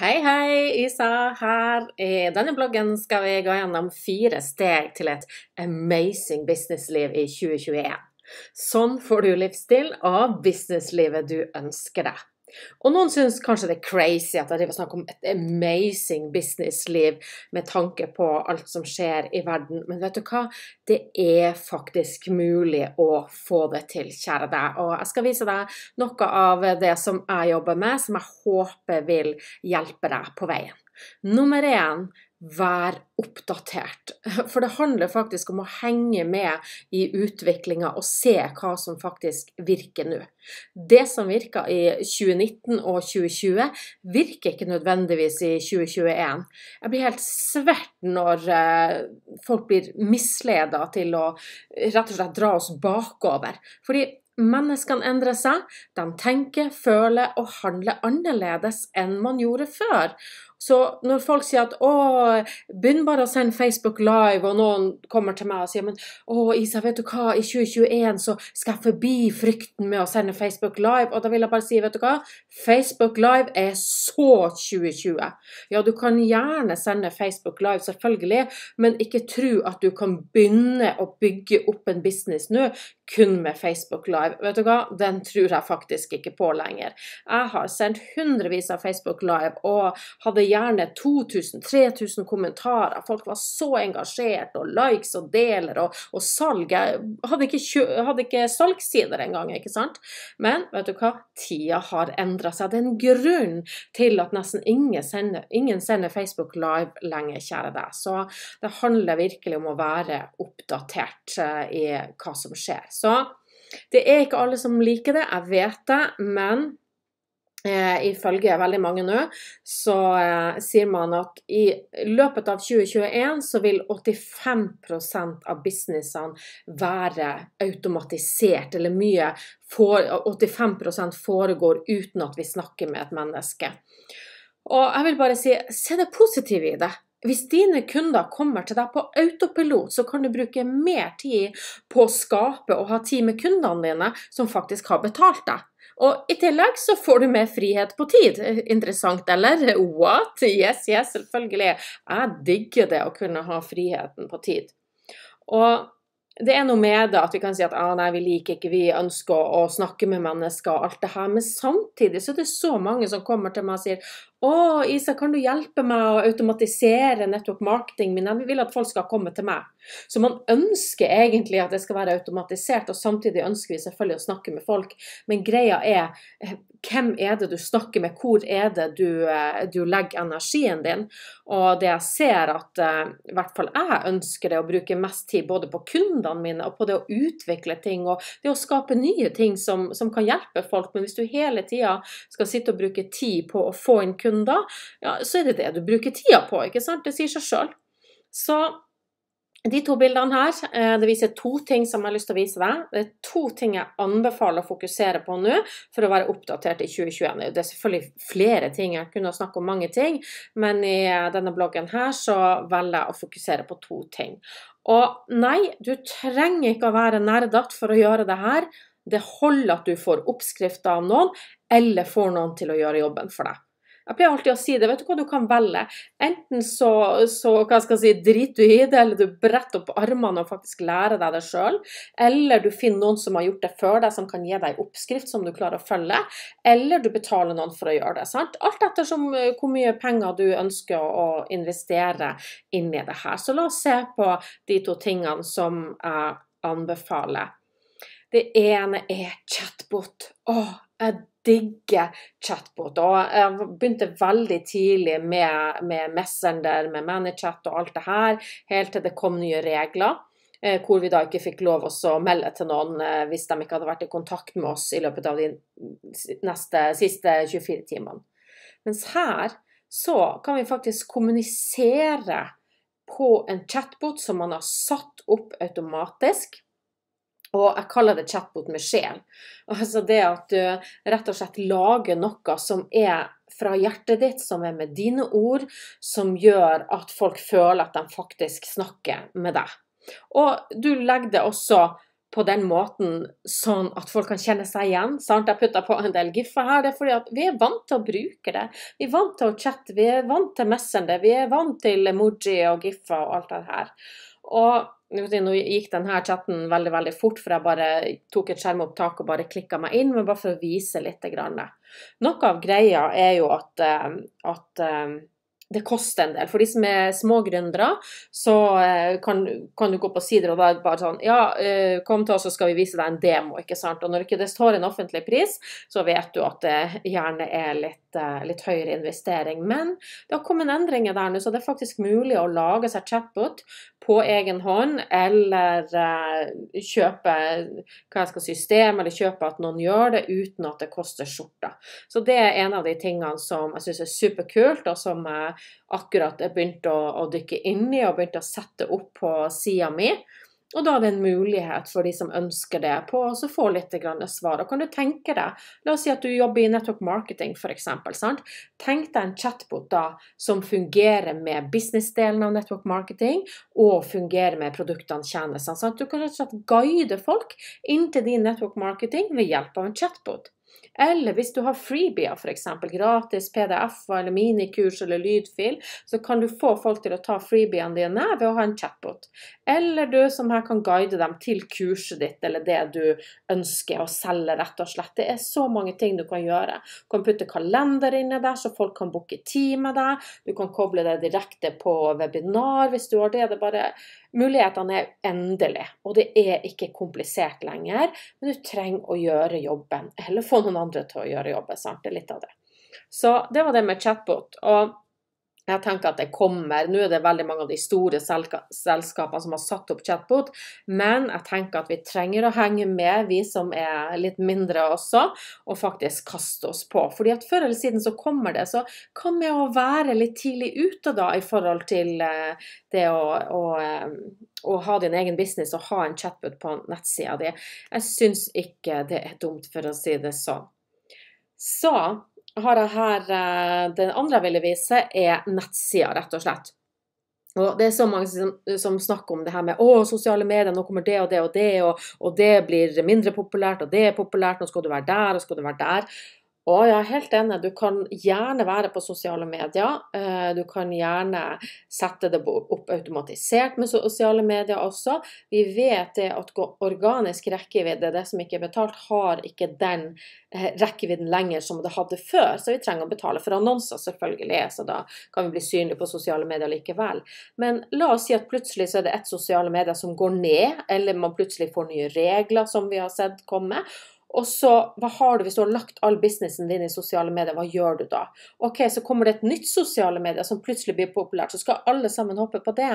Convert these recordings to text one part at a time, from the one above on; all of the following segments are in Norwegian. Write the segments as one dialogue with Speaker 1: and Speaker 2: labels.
Speaker 1: Hei, hei! Isa her. I denne bloggen skal vi gå gjennom fire steg til et amazing businessliv i 2021. Sånn får du livsstil og businesslivet du ønsker deg. Og noen syns kanskje det er crazy at jeg driver snakker om et amazing businessliv med tanke på alt som skjer i verden, men vet du hva? Det er faktisk mulig å få det til, kjære deg. Og jeg skal vise deg noe av det som jeg jobber med, som jeg håper vil hjelpe deg på veien. Nummer én være oppdatert. For det handler faktisk om å henge med i utviklinga og se hva som faktisk virker nå. Det som virka i 2019 og 2020, virker ikke nødvendigvis i 2021. Jeg blir helt svært når eh, folk blir misleda til å rett og slett dra oss bakover. Fordi Menneskene endrer seg, de tenker, føler og handler annerledes enn man gjorde før. Så når folk sier at å, begynn bare å sende Facebook Live, og noen kommer til meg og sier men å, Isa, vet du hva, i 2021 så skal jeg forbi frykten med å sende Facebook Live, og da vil jeg bare si, vet du hva, Facebook Live er så 2020. Ja, du kan gjerne sende Facebook Live, selvfølgelig, men ikke tro at du kan begynne å bygge opp en business nå kun med Facebook Live. Vet du hva, den tror jeg faktisk ikke på lenger. Jeg har sendt hundrevis av Facebook Live og hadde gjerne 2000-3000 kommentarer. Folk var så engasjert, og likes og deler og, og salg. Jeg hadde ikke, kjø, hadde ikke salgssider engang, ikke sant? Men vet du hva? Tida har endra seg. Det er en grunn til at nesten ingen sender, ingen sender Facebook Live lenger, kjære deg. Så det handler virkelig om å være oppdatert eh, i hva som skjer. Så det er ikke alle som liker det, jeg vet det, men Eh, ifølge veldig mange nå, så eh, sier man at i løpet av 2021 så vil 85 av businessene være automatisert, eller mye. For, 85 foregår uten at vi snakker med et menneske. Og jeg vil bare si, se det positive i det. Hvis dine kunder kommer til deg på autopilot, så kan du bruke mer tid på å skape og ha tid med kundene dine, som faktisk har betalt deg. Og i tillegg så får du mer frihet på tid. Interessant, eller? What? Yes, yes, selvfølgelig. Jeg digger det å kunne ha friheten på tid. Og det er noe med det at vi kan si at ah, nei, vi liker ikke, vi ønsker å snakke med mennesker og alt det her, men samtidig så er det så mange som kommer til meg og sier å, Isa, kan du hjelpe meg å automatisere network marketing min? Jeg vil at folk skal komme til meg. Så man ønsker egentlig at det skal være automatisert, og samtidig ønsker vi selvfølgelig å snakke med folk. Men greia er eh, hvem er det du snakker med, hvor er det du, eh, du legger energien din? Og det jeg ser at eh, i hvert fall jeg ønsker det å bruke mest tid både på kundene mine og på det å utvikle ting og det å skape nye ting som, som kan hjelpe folk. Men hvis du hele tida skal sitte og bruke tid på å få inn kunder kunder, ja, så er det det du bruker tida på, ikke sant? Det sier seg sjøl. Så de to bildene her eh, det viser to ting som jeg har lyst til å vise deg. Det er to ting jeg anbefaler å fokusere på nå for å være oppdatert i 2021. Det er selvfølgelig flere ting, jeg kunne snakke om mange ting, men i denne bloggen her så velger jeg å fokusere på to ting. Og nei, du trenger ikke å være nerdete for å gjøre det her. Det holder at du får oppskrifter av noen, eller får noen til å gjøre jobben for deg. Jeg pleier alltid å si det. Vet du hva du kan velge? Enten så, så hva skal jeg si, driter du i det, eller du bretter opp armene og faktisk lærer deg det sjøl. Eller du finner noen som har gjort det før deg, som kan gi deg en oppskrift som du klarer å følge. Eller du betaler noen for å gjøre det. sant? Alt ettersom hvor mye penger du ønsker å investere inn i det her. Så la oss se på de to tingene som jeg anbefaler. Det ene er chatbot. Åh, jeg digger chatbot, Og jeg begynte veldig tidlig med, med Messenger, med ManyChat og alt det her, helt til det kom nye regler eh, hvor vi da ikke fikk lov å melde til noen eh, hvis de ikke hadde vært i kontakt med oss i løpet av de neste, siste 24 timene. Mens her så kan vi faktisk kommunisere på en chatbot som man har satt opp automatisk. Og jeg kaller det chatbot med sjel. Altså det at du rett og slett lager noe som er fra hjertet ditt, som er med dine ord, som gjør at folk føler at de faktisk snakker med deg. Og du legger det også på den måten sånn at folk kan kjenne seg igjen. Sant? Jeg putta på en del giffer her. Det er fordi at vi er vant til å bruke det. Vi er vant til å chatte, vi er vant til messende, vi er vant til emoji og giffer og alt det her. Og nå gikk denne chatten veldig veldig fort, for jeg bare tok et skjermopptak og bare klikka meg inn. Men bare for å vise litt. Noe av greia er jo at, eh, at eh, det koster en del. For de som er smågründere, så eh, kan, kan, du gå på sider og da bare sånn Ja, eh, kom til oss, så skal vi vise deg en demo, ikke sant. Og når ikke det står en offentlig pris, så vet du at det gjerne er litt, eh, litt høyere investering. Men det har kommet endringer der nå, så det er faktisk mulig å lage seg chatbot på egen hånd, eller kjøpe hva jeg skal system, eller kjøpe at noen gjør det uten at det koster skjorta. Så det er en av de tingene som jeg syns er superkult, og som jeg akkurat jeg begynte å, å dykke inn i og begynte å sette opp på sida mi. Og da er det en mulighet for de som ønsker det, på å få litt svar. Og kan du tenke deg, la oss si at du jobber i network marketing f.eks. Tenk deg en chatbot da som fungerer med businessdelen av network marketing, og fungerer med produktene, tjenestene. Sant? Du kan rett og slett guide folk inn til din network marketing ved hjelp av en chatbot. Eller hvis du har freebier, f.eks. gratis PDF-er eller minikurs eller lydfil, så kan du få folk til å ta freebiene dine ved å ha en chatbot. Eller du som her kan guide dem til kurset ditt eller det du ønsker å selge, rett og slett. Det er så mange ting du kan gjøre. Du kan putte kalender inni der, så folk kan booke tid med deg. Du kan koble deg direkte på webinar hvis du har det. Det er bare Mulighetene er endelig, og det er ikke komplisert lenger. Men du trenger å gjøre jobben, eller få noen andre til å gjøre jobben. Sant? Det er litt av det. Så det var det med chatbot. Og jeg tenker at det kommer. Nå er det veldig mange av de store selskapene som har satt opp chatbot, men jeg tenker at vi trenger å henge med, vi som er litt mindre også, og faktisk kaste oss på. Fordi at før eller siden så kommer det. Så hva med å være litt tidlig ute da, i forhold til eh, det å, å, eh, å ha din egen business og ha en chatbot på nettsida di. Jeg syns ikke det er dumt, for å si det sånn. Så har jeg her eh, Den andre jeg ville vise, er nettsida, rett og slett. Og Det er så mange som, som snakker om det her med å, sosiale medier, nå kommer det og det og det, og, og det blir mindre populært, og det er populært, nå skal du være der, og skal du være der. Å, jeg er helt enig. Du kan gjerne være på sosiale medier. Eh, du kan gjerne sette det opp automatisert med sosiale medier også. Vi vet det at organisk rekkevidde, det som ikke er betalt, har ikke den eh, rekkevidden lenger som det hadde før. Så vi trenger å betale for annonser, selvfølgelig, så da kan vi bli synlige på sosiale medier likevel. Men la oss si at plutselig så er det ett sosiale medier som går ned, eller man plutselig får nye regler som vi har sett komme. Og så, hva har du hvis du har lagt all businessen din i sosiale medier, hva gjør du da? Ok, så kommer det et nytt sosiale medier som plutselig blir populært, så skal alle sammen hoppe på det.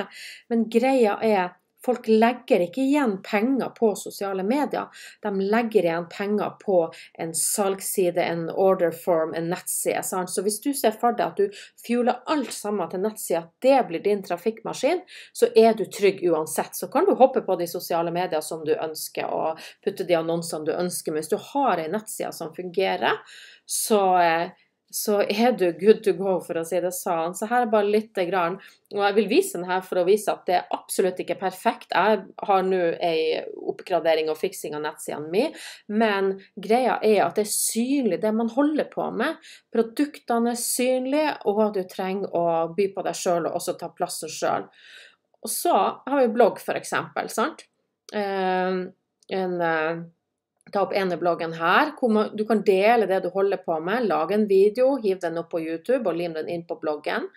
Speaker 1: Men greia er Folk legger ikke igjen penger på sosiale medier. De legger igjen penger på en salgsside, en order form, en nettside. Sant? Så hvis du ser for deg at du fueler alt sammen til nettsida, det blir din trafikkmaskin, så er du trygg uansett. Så kan du hoppe på de sosiale medier som du ønsker, og putte de annonsene du ønsker. Men hvis du har ei nettside som fungerer, så eh, så er du good to go, for å si det sånn. Så her er bare lite grann. Og jeg vil vise den her for å vise at det er absolutt ikke perfekt. Jeg har nå ei oppgradering og fiksing av nettsidene mi, men greia er at det er synlig, det man holder på med. Produktene er synlige, og du trenger å by på deg sjøl og også ta plassen sjøl. Og så har vi blogg, for eksempel, Sant? Eh, en eh, ta opp ene bloggen her. Du kan dele det du holder på med. Lag en video, hiv den opp på YouTube og lim den inn på bloggen.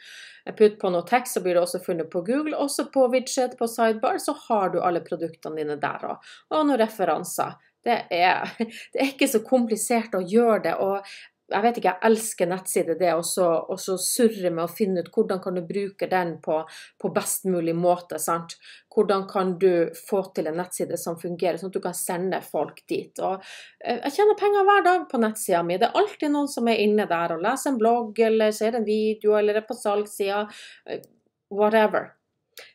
Speaker 1: Putt på noe tekst, så blir det også funnet på Google. Også på widget på sidebar så har du alle produktene dine der òg. Og noen referanser. Det er, det er ikke så komplisert å gjøre det. og jeg vet ikke, jeg elsker nettsider, det å surre med å finne ut hvordan kan du bruke den på, på best mulig måte. sant? hvordan kan du få til en nettside som fungerer, sånn at du kan sende folk dit. Og eh, jeg tjener penger hver dag på nettsida mi. Det er alltid noen som er inne der og leser en blogg, eller ser en video, eller er på salgssida. Eh, whatever.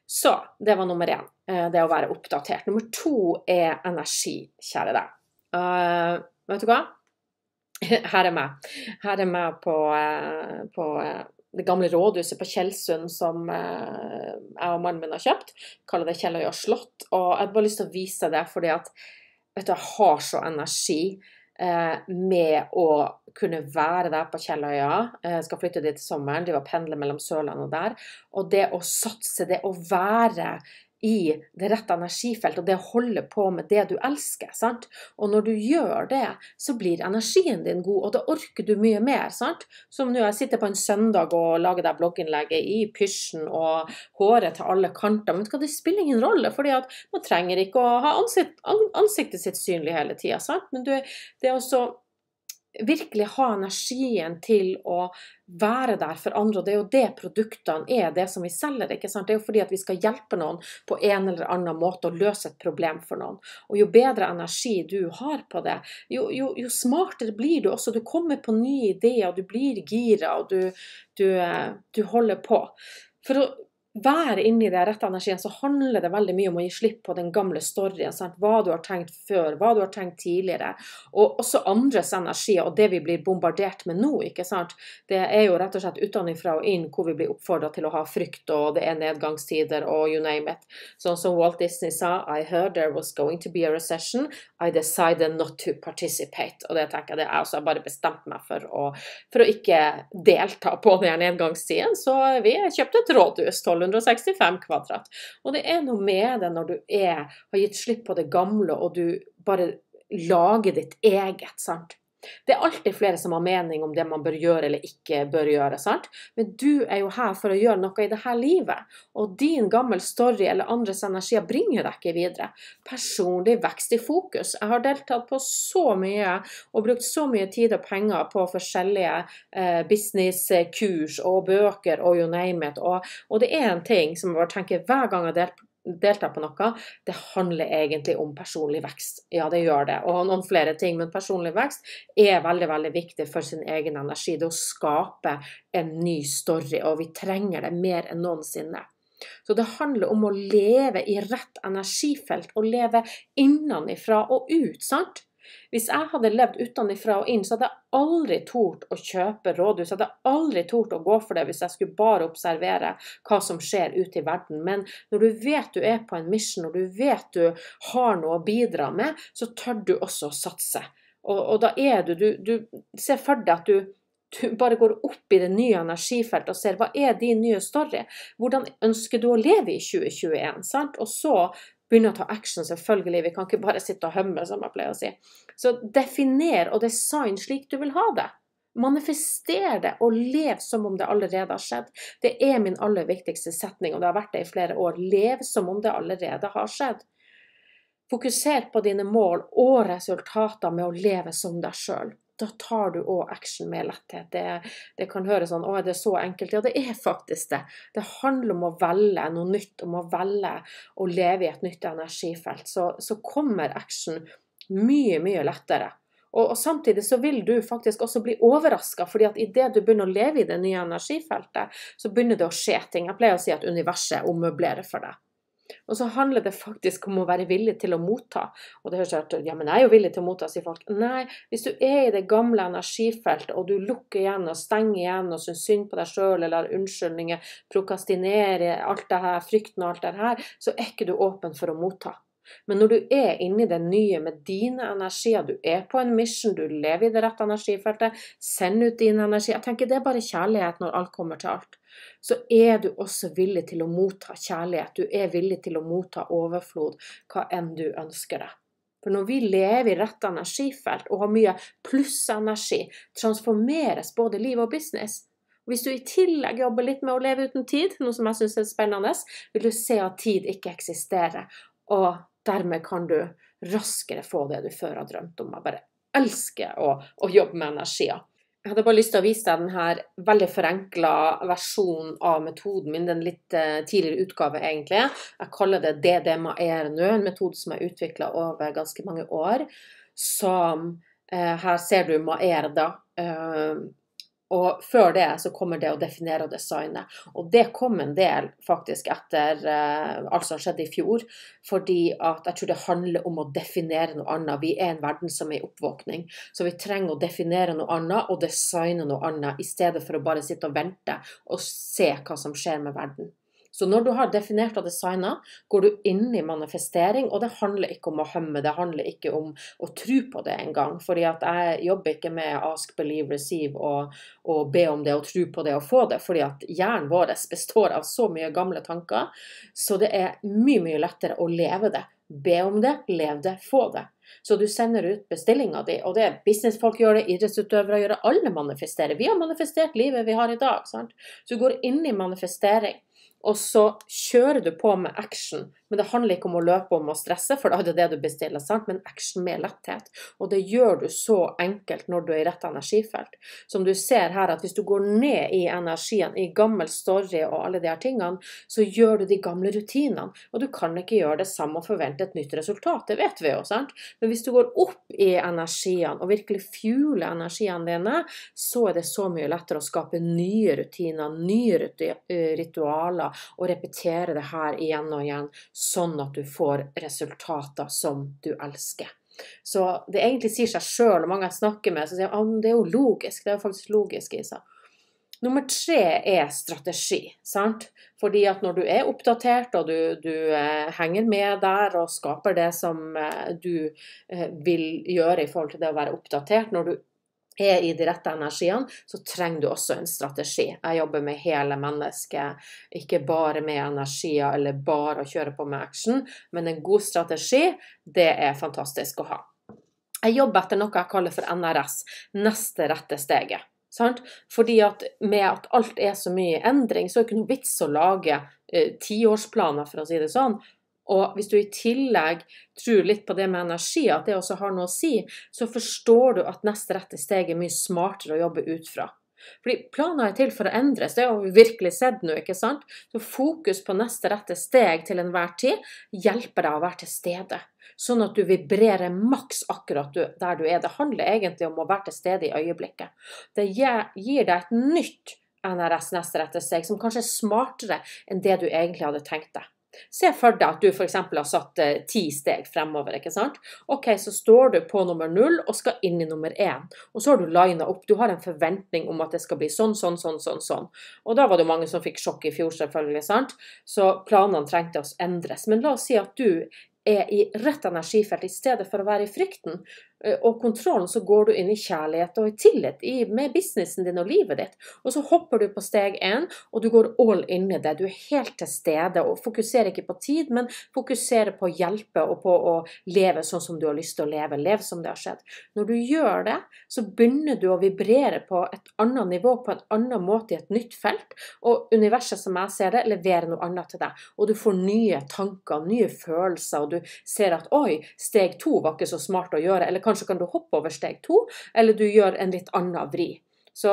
Speaker 1: Så det var nummer én, eh, det å være oppdatert. Nummer to er energi, kjære deg. Uh, vet du hva? Her er meg. Her er meg på, på det gamle rådhuset på Tjeldsund som eh, jeg og mannen min har kjøpt. kaller det Kjelløya slott. Og jeg hadde bare lyst til å vise det, fordi at vet du, jeg har så energi eh, med å kunne være der på Kjelløya. Jeg eh, skal flytte dit til sommeren, drive og pendle mellom Sørlandet og der. Og det å satse, det å være i det rette energifeltet og det å holde på med det du elsker. Sant? Og når du gjør det, så blir energien din god, og da orker du mye mer. Sant? Som nå, jeg sitter på en søndag og lager det blogginnlegget i pysjen og håret til alle kanter. Men det spiller ingen rolle, for man trenger ikke å ha ansikt, ansiktet sitt synlig hele tida. Men du, det er også virkelig ha energien til å være der for andre. Og det er jo det produktene er, det som vi selger. ikke sant? Det er jo fordi at vi skal hjelpe noen på en eller annen måte og løse et problem for noen. Og jo bedre energi du har på det, jo, jo, jo smartere blir du også. Du kommer på nye ideer, du blir gira, og du, du, eh, du holder på. For å være inni den rette energien, så handler det veldig mye om å gi slipp på den gamle storyen. Sant? Hva du har tenkt før, hva du har tenkt tidligere. Og også andres energier og det vi blir bombardert med nå. ikke sant? Det er jo rett og slett utenfra og inn hvor vi blir oppfordra til å ha frykt, og det er nedgangstider og you name it. Sånn som Walt Disney sa I heard there was going to be a recession. I decided not to participate. Og det tenker jeg det er også. Altså, jeg bare bestemte meg for å, for å ikke delta på den nedgangstiden, så vi kjøpte et rådhus. 12 1265 kvadrat. Og det er noe med det når du er, har gitt slipp på det gamle, og du bare lager ditt eget. sant? Det er alltid flere som har mening om det man bør gjøre eller ikke bør gjøre. sant? Men du er jo her for å gjøre noe i dette livet, og din gammel story eller andres energier bringer deg ikke videre. Personlig vekst i fokus. Jeg har deltatt på så mye og brukt så mye tid og penger på forskjellige eh, businesskurs og bøker og you name it, og, og det er en ting som jeg bare tenker hver gang jeg deltar delta på noe, det handler egentlig om personlig vekst. Ja, det gjør det. Og noen flere ting, men personlig vekst er veldig veldig viktig for sin egen energi. Det å skape en ny story, og vi trenger det mer enn noensinne. Så det handler om å leve i rett energifelt, og leve innenfra og ut, sant? Hvis jeg hadde levd utenfra og inn, så hadde jeg aldri tort å kjøpe rådhus. Jeg hadde aldri tort å gå for det hvis jeg skulle bare observere hva som skjer ute i verden. Men når du vet du er på en mission, når du vet du har noe å bidra med, så tør du også å satse. Og, og da er du, du Du ser for deg at du du bare går opp i det nye energifeltet og ser hva er din nye story? Hvordan ønsker du å leve i 2021? Sant? Og så begynne å ta action, selvfølgelig. Vi kan ikke bare sitte og hømme, som jeg pleier å si. Så definer og design slik du vil ha det. Manifester det, og lev som om det allerede har skjedd. Det er min aller viktigste setning, og det har vært det i flere år. Lev som om det allerede har skjedd. Fokuser på dine mål og resultater med å leve som deg sjøl da tar du òg action med letthet. Det, det, kan høres sånn Å, er det så enkelt? Ja, det er faktisk det. Det handler om å velge noe nytt, om å velge å leve i et nytt energifelt. Så, så kommer action mye, mye lettere. Og, og, samtidig så vil du faktisk også bli overraska, fordi at idet du begynner å leve i det nye energifeltet, så begynner det å skje ting. Jeg pleier å si at universet ommøblerer for deg. Og så handler det faktisk om å være villig til å motta. Og det høres ut ja, men jeg er jo villig til å motta, sier folk. Nei, hvis du er i det gamle energifeltet, og du lukker igjen og stenger igjen og syns synd på deg sjøl eller har unnskyldninger, prokastinerer alt det her, frykten og alt det her, så er ikke du åpen for å motta. Men når du er inni det nye med dine energier, du er på en mission, du lever i det rette energifeltet, send ut din energi Jeg tenker det er bare kjærlighet når alt kommer til alt. Så er du også villig til å motta kjærlighet. Du er villig til å motta overflod, hva enn du ønsker deg. For når vi lever i rett energifelt og har mye plussenergi, transformeres både liv og business. Hvis du i tillegg jobber litt med å leve uten tid, noe som jeg syns er spennende, vil du se at tid ikke eksisterer. Og Dermed kan du raskere få det du før har drømt om. Jeg bare elsker å, å jobbe med energier. Jeg hadde bare lyst til å vise deg denne veldig forenkla versjonen av metoden min. Den litt eh, tidligere utgave, egentlig. Jeg kaller det DDMA e nå, en metode som er utvikla over ganske mange år. Som eh, Her ser du Maer, da. Eh, og før det så kommer det å definere og designe. Og det kom en del faktisk etter eh, alt som skjedde i fjor. Fordi at jeg tror det handler om å definere noe annet. Vi er en verden som er i oppvåkning. Så vi trenger å definere noe annet og designe noe annet, i stedet for å bare sitte og vente og se hva som skjer med verden. Så når du har definert og designa, går du inn i manifestering, og det handler ikke om å hømme, det handler ikke om å tro på det engang. Fordi jeg jobber ikke med ask, believe, receive og, og be om det og tro på det og få det, fordi at hjernen vår består av så mye gamle tanker, så det er mye, mye lettere å leve det. Be om det, lev det, få det. Så du sender ut bestillinga di, og det er businessfolk gjør det, idrettsutøvere gjør det, alle manifesterer. Vi har manifestert livet vi har i dag, sant. Så du går inn i manifestering og så kjører du på med action. Men det handler ikke om å løpe om og stresse, for da er det det du bestiller, sant? men action med letthet. Og det gjør du så enkelt når du er i rett energifelt. Som du ser her, at hvis du går ned i energien, i gammel story og alle de her tingene, så gjør du de gamle rutinene. Og du kan ikke gjøre det samme og forvente et nytt resultat, det vet vi jo, sant? Men hvis du går opp i energien og virkelig fueler energiene dine, så er det så mye lettere å skape nye rutiner, nye eh, ritualer og repetere det her igjen og igjen, sånn at du får resultater som du elsker. Så det egentlig sier seg sjøl, og mange jeg snakker med, så sier at det er jo logisk. Det er jo faktisk logisk i Nummer tre er strategi. sant? Fordi at når du er oppdatert og du, du eh, henger med der og skaper det som eh, du eh, vil gjøre i forhold til det å være oppdatert, når du er i de rette energiene, så trenger du også en strategi. Jeg jobber med hele mennesket, ikke bare med energier eller bare å kjøre på med action. Men en god strategi, det er fantastisk å ha. Jeg jobber etter noe jeg kaller for NRS, neste rette steget. Sant? Fordi at med at alt er så mye endring, så er det ikke noe vits å lage eh, tiårsplaner, for å si det sånn, og hvis du i tillegg tror litt på det med energi, at det også har noe å si, så forstår du at neste rette steg er mye smartere å jobbe ut fra. Fordi planer er til for å endres, det har vi virkelig sett nå, ikke sant? Så fokus på neste rette steg til enhver tid hjelper deg å være til stede. Sånn at du vibrerer maks akkurat der du er. Det handler egentlig om å være til stede i øyeblikket. Det gir deg et nytt NRS neste rette steg, som kanskje er smartere enn det du egentlig hadde tenkt deg. Se for deg at du f.eks. har satt eh, ti steg fremover. ikke sant? Ok, Så står du på nummer null og skal inn i nummer én. Og så har du lina opp. Du har en forventning om at det skal bli sånn, sånn, sånn. sånn, sånn. Og da var det mange som fikk sjokk i fjor, selvfølgelig. sant? Så planene trengte å endres. Men la oss si at du er i rett energifelt i stedet for å være i frykten. Eh, og kontrollen, så går du inn i kjærlighet og i tillit i, med businessen din og livet ditt. Og så hopper du på steg én, og du går all in i det. Du er helt til stede og fokuserer ikke på tid, men fokuserer på å hjelpe og på å leve sånn som du har lyst til å leve. Lev som det har skjedd. Når du gjør det, så begynner du å vibrere på et annet nivå, på en annen måte, i et nytt felt. Og universet, som jeg ser det, leverer noe annet til deg. Og du får nye tanker, nye følelser, og du ser at oi, steg to var ikke så smart å gjøre. eller kan Kanskje kan du hoppe over steg to, eller du gjør en litt annen vri. Så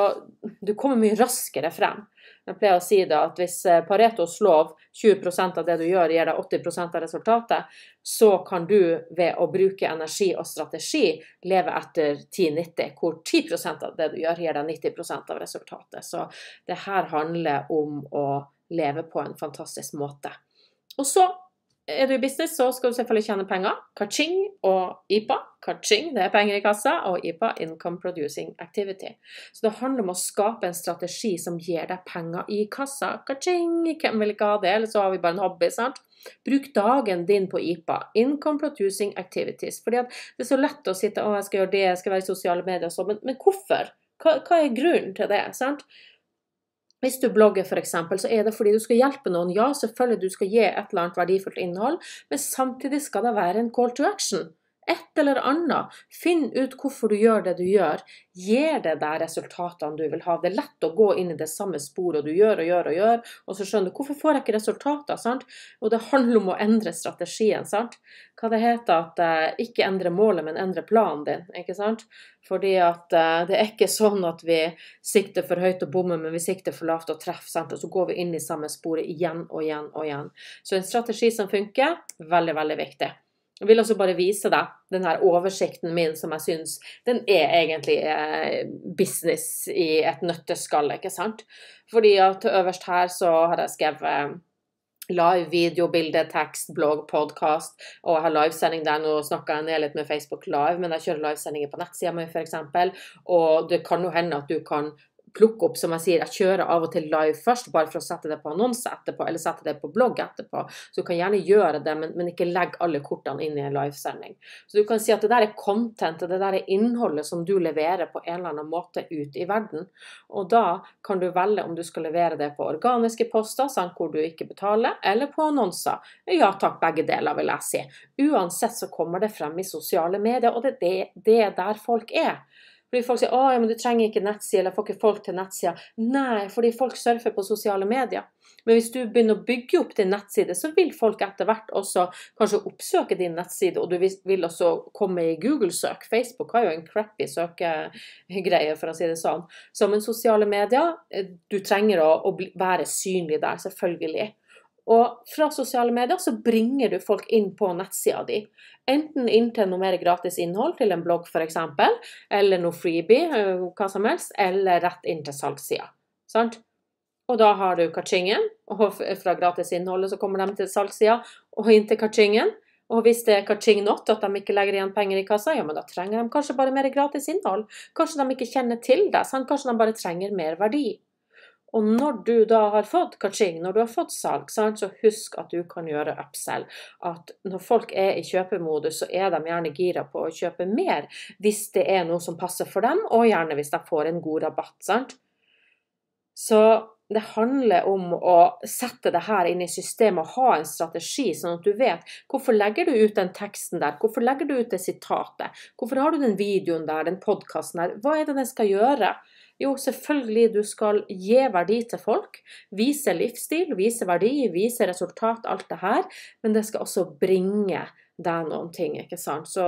Speaker 1: du kommer mye raskere frem. Jeg pleier å si da at hvis Paretos lov, 20 av det du gjør, gir deg 80 av resultatet, så kan du ved å bruke energi og strategi leve etter 10-90, hvor 10 av det du gjør, gir deg 90 av resultatet. Så det her handler om å leve på en fantastisk måte. Og så er du i business, så skal du selvfølgelig tjene penger. Kaching og IPA. Kaching, det er penger i kassa, og IPA, Income Producing Activity. Så det handler om å skape en strategi som gir deg penger i kassa. Kaching, hvem vil ikke ha det, eller så har vi bare en hobby, sant? Bruk dagen din på IPA, Income Producing Activities. fordi det er så lett å sitte å, jeg skal gjøre det, jeg skal være i sosiale medier og sånn, men, men, hvorfor? Hva, hva, er grunnen til det? sant? Hvis du blogger f.eks., så er det fordi du skal hjelpe noen. Ja, selvfølgelig du skal gi et eller annet verdifullt innhold, men samtidig skal det være en call to action. Et eller annet. Finn ut hvorfor du gjør det du gjør. Gir det deg resultatene du vil ha? Det er lett å gå inn i det samme sporet du gjør og gjør og gjør, og så skjønner du hvorfor får jeg ikke resultater? sant? Og det handler om å endre strategien. sant? Hva det heter at eh, ikke endre målet, men endre planen din. ikke sant? Fordi at eh, det er ikke sånn at vi sikter for høyt og bommer, men vi sikter for lavt og treffer. sant? Og så går vi inn i samme sporet igjen og igjen og igjen. Så en strategi som funker, veldig, veldig viktig. Jeg vil også bare vise deg den her oversikten min som jeg syns Den er egentlig eh, business i et nøtteskall, ikke sant? Fordi at øverst her så har jeg skrevet eh, live video, bilde, tekst, blogg, podkast. Og jeg har livesending der. Nå snakker jeg ned litt med Facebook Live, men jeg kjører livesendinger på nettsida mi f.eks. Og det kan jo hende at du kan plukke opp, som jeg sier, jeg kjører av og til live først, bare for å sette det på annonse etterpå, eller sette det på blogg etterpå. Så du kan gjerne gjøre det, men, men ikke legg alle kortene inn i en livesending. Så du kan si at det der er content, og det der er innholdet som du leverer på en eller annen måte ut i verden. Og da kan du velge om du skal levere det på organiske poster, sant, hvor du ikke betaler, eller på annonser. Ja takk, begge deler, vil jeg si. Uansett så kommer det frem i sosiale medier, og det er det der folk er. Fordi folk sier 'Å ja, du trenger ikke nettside', eller får ikke folk til nettsida'. Nei, fordi folk surfer på sosiale medier. Men hvis du begynner å bygge opp din nettside, så vil folk etter hvert også kanskje oppsøke din nettside, og du vil også komme i Google-søk. Facebook har jo en crappy søkegreie, for å si det sånn. Så men sosiale medier, eh, du trenger å, å være synlig der, selvfølgelig. Og fra sosiale medier så bringer du folk inn på nettsida di. Enten inn til noe mer gratis innhold, til en blogg f.eks., eller noe freebie, hva som helst, eller rett inn til salgssida. Sant? Og da har du kachingen, og fra gratis innholdet så kommer de til salgssida, og inn til kachingen. Og hvis det er kaching not, at de ikke legger igjen penger i kassa, ja, men da trenger de kanskje bare mer gratis innhold. Kanskje de ikke kjenner til det, kanskje de bare trenger mer verdi. Og når du da har fått kaching, når du har fått salg, sant, så husk at du kan gjøre upsell. At når folk er i kjøpemodus, så er de gjerne gira på å kjøpe mer hvis det er noe som passer for dem, og gjerne hvis de får en god rabatt. sant? Så det handler om å sette det her inn i systemet og ha en strategi, sånn at du vet hvorfor legger du ut den teksten der, hvorfor legger du ut det sitatet, hvorfor har du den videoen der, den podkasten der, hva er det den skal gjøre? Jo, selvfølgelig du skal gi verdi til folk. Vise livsstil, vise verdi, vise resultat, alt det her. Men det skal også bringe deg noen ting, ikke sant. Så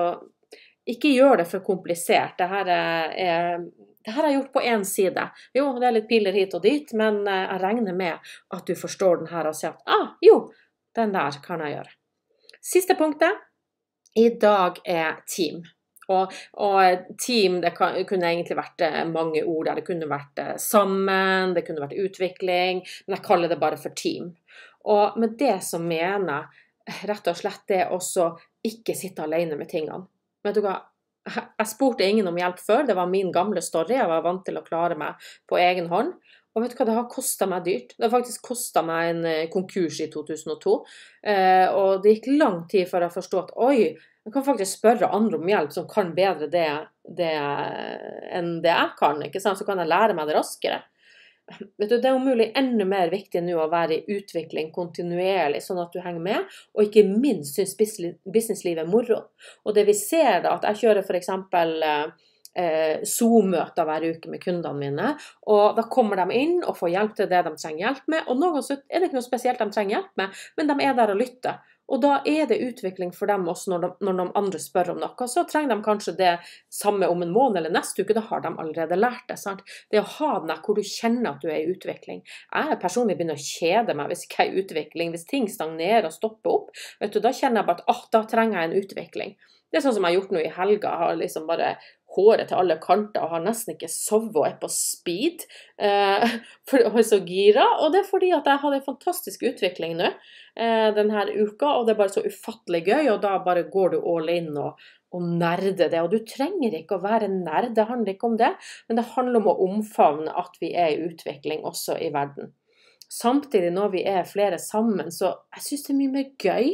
Speaker 1: ikke gjør det for komplisert. Det her er, det her er gjort på én side. Jo, det er litt piler hit og dit, men eh, jeg regner med at du forstår den her og sier at ah, jo, den der kan jeg gjøre. Siste punktet i dag er team. Og, og, team det kunne egentlig vært eh, mange ord der. Det kunne vært eh, sammen, det kunne vært utvikling. Men jeg kaller det bare for team. Og med det så mener jeg rett og slett det også ikke sitte alene med tingene. Vet du hva? Jeg spurte ingen om hjelp før, det var min gamle story. Jeg var vant til å klare meg på egen hånd. Og vet du hva, det har kosta meg dyrt. Det har faktisk kosta meg en eh, konkurs i 2002. og det gikk lang tid før jeg forsto at oi, jeg kan faktisk spørre andre om hjelp som kan bedre det, det enn det jeg kan. Så kan jeg lære meg det raskere. Du, det er om mulig enda mer viktig nå å være i utvikling kontinuerlig, sånn at du henger med. Og ikke minst syns businesslivet er moro. Og det vi ser, da, at jeg kjører f.eks. Eh, Zoom-møter hver uke med kundene mine. Og da kommer de inn og får hjelp til det de trenger hjelp med. Og noen ganger er det ikke noe spesielt de trenger hjelp med, men de er der og lytter. Og da er det utvikling for dem også når de, når de, andre spør om noe. Så trenger de kanskje det samme om en måned eller neste uke, da har de allerede lært det. sant? Det å ha den der hvor du kjenner at du er i utvikling. Jeg personlig begynner å kjede meg hvis ikke jeg er i utvikling. Hvis ting stagnerer og stopper opp, vet du, da kjenner jeg bare at ah, da trenger jeg en utvikling. Det er sånn som jeg har gjort nå i helga. Jeg har liksom bare håret til alle kanter og har nesten ikke sovet og er på speed. Eh, for jeg er så gira. Og det er fordi at jeg hadde en fantastisk utvikling nå eh, denne uka, og det er bare så ufattelig gøy. Og da bare går du all in og, og nerder det. Og du trenger ikke å være nerd, det handler ikke om det. Men det handler om å omfavne at vi er i utvikling også i verden samtidig når vi er flere sammen. Så jeg syns det er mye mer gøy.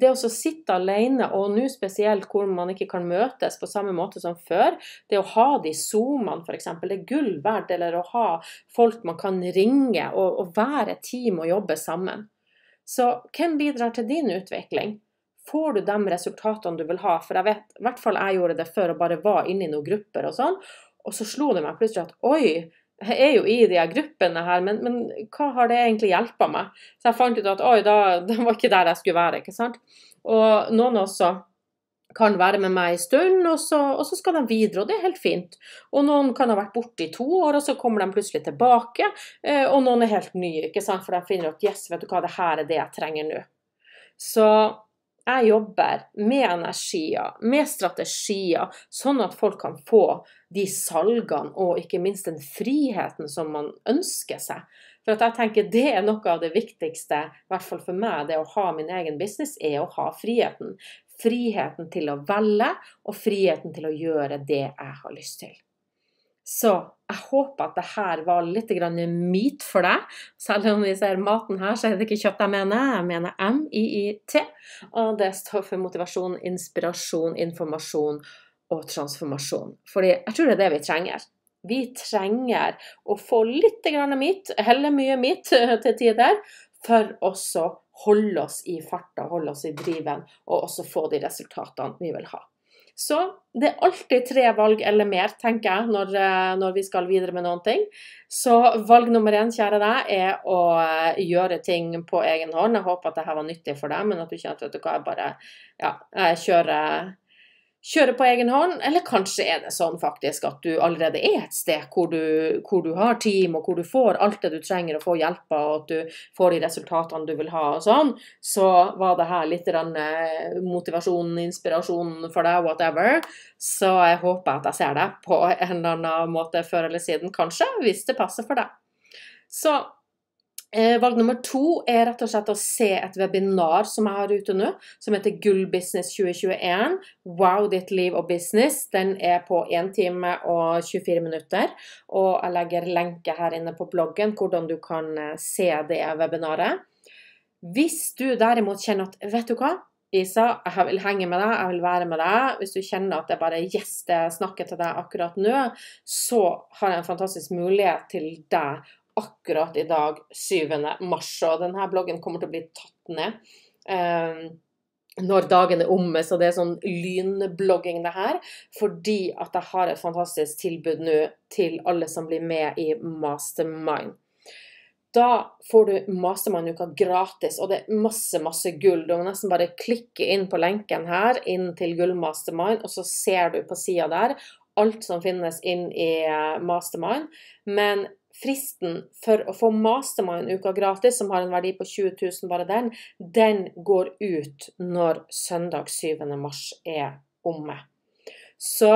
Speaker 1: Det å sitte alene, og nå spesielt hvor man ikke kan møtes på samme måte som før, det å ha de zoomene f.eks., det er gull verdt. Eller å ha folk man kan ringe, og, og være et team og jobbe sammen. Så hvem bidrar til din utvikling? får du de resultatene du vil ha? For jeg vet, i hvert fall jeg gjorde det før og bare var inne i noen grupper og sånn. Og så slo det meg plutselig at oi, jeg er jo i de her gruppene her, men, men hva har det egentlig hjulpet meg? Så jeg fant ut at oi, da, det var ikke der jeg skulle være. ikke sant? Og noen også kan være med meg en stund, og så, og så, skal de videre, og det er helt fint. Og noen kan ha vært borte i to år, og så kommer de plutselig tilbake. Eh, og noen er helt nye, ikke sant? for de finner at yes, vet du hva, det her er det jeg trenger nå. Så jeg jobber med energier, med strategier, sånn at folk kan få de salgene og ikke minst den friheten som man ønsker seg. For jeg tenker det er noe av det viktigste, i hvert fall for meg, det å ha min egen business, er å ha friheten. Friheten til å velge, og friheten til å gjøre det jeg har lyst til. Så jeg håper at det her var litt meat for deg. Selv om vi ser maten her, så er det ikke kjøtt jeg mener. Jeg mener MIIT. Og det står for motivasjon, inspirasjon, informasjon og transformasjon. Fordi jeg tror det er det vi trenger. Vi trenger å få litt mitt, heller mye mitt til tider, for også holde oss i farta, holde oss i driven, og også få de resultatene vi vil ha. Så det er alltid tre valg eller mer, tenker jeg, når, eh, når, vi skal videre med noen ting. Så valg nummer én, kjære deg, er å eh, gjøre ting på egen hånd. Jeg håper at dette var nyttig for deg, men at du kjente at du kan bare ja, kjøre kjøre på egen hånd, eller kanskje er det sånn faktisk at du allerede er et sted hvor du, hvor du har team, og hvor du får alt det du trenger å få hjelp av, og at du får de resultatene du vil ha og sånn, så var det her litt eh, motivasjon, inspirasjon for deg, whatever. Så jeg håper at jeg ser deg på en eller annen måte før eller siden, kanskje, hvis det passer for deg. Så Eh, valg nummer to er rett og slett å se et webinar som jeg har ute nå, som heter Gull Business 2021. Wow, ditt liv og business. Den er på 1 time og 24 minutter. Og jeg legger lenke her inne på bloggen hvordan du kan eh, se det webinaret. Hvis du derimot kjenner at vet du hva, Isa, jeg vil henge med deg, jeg vil være med deg. Hvis du kjenner at det bare yes, det snakker til deg akkurat nå, så har jeg en fantastisk mulighet til deg akkurat i dag, 7. mars. Og denne bloggen kommer til å bli tatt ned. Eh, når dagen er omme, så det er sånn lynblogging det her. Fordi at jeg har et fantastisk tilbud nå til alle som blir med i Mastermind. Da får du Mastermind-uka gratis, og det er masse, masse gull. Du må nesten bare klikke inn på lenken her, inn til Gullmastermind, og så ser du på sida der alt som finnes inn i eh, Mastermind. Men fristen for å få master en uka gratis, som har en verdi på 20 000 bare den, den går ut når søndag 7. mars er omme. Så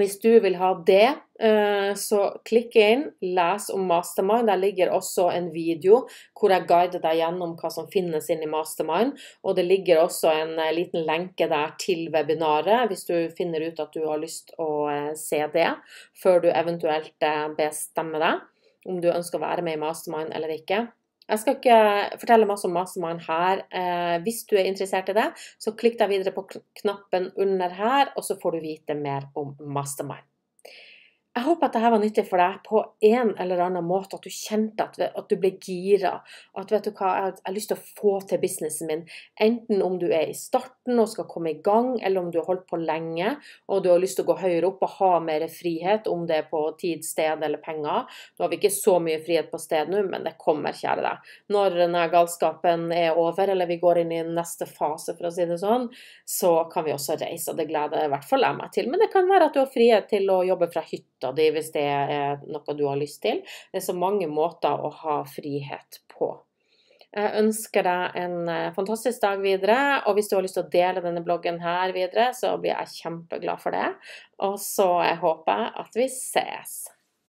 Speaker 1: hvis du vil ha det Eh, så klikk inn, les om Mastermind. Der ligger også en video hvor jeg guider deg gjennom hva som finnes inni Mastermind. Og det ligger også en eh, liten lenke der til webinaret, hvis du finner ut at du har lyst å eh, se det før du eventuelt bestemmer deg om du ønsker å være med i Mastermind eller ikke. Jeg skal ikke fortelle masse om Mastermind her. hvis du er interessert i det, så klikk deg videre på knappen under her, og så får du vite mer om Mastermind. Jeg håper at dette var nyttig for deg på en eller annen måte. At du kjente at, at du ble gira. At vet du hva, jeg har lyst til å få til businessen min. Enten om du er i starten og skal komme i gang, eller om du har holdt på lenge og du har lyst til å gå høyere opp og ha mer frihet, om det er på tid, sted eller penger. Nå har vi ikke så mye frihet på sted nå, men det kommer, kjære deg. Når denne galskapen er over, eller vi går inn i neste fase, for å si det sånn, så kan vi også reise. Og det gleder i hvert fall jeg meg til. Men det kan være at du har frihet til å jobbe fra hytta ut av hvis det er noe du har lyst til. Det er så mange måter å ha frihet på. Jeg ønsker deg en eh, fantastisk dag videre. Og hvis du har lyst til å dele denne bloggen her videre, så blir jeg kjempeglad for det. Og så eh, håper jeg at vi ses.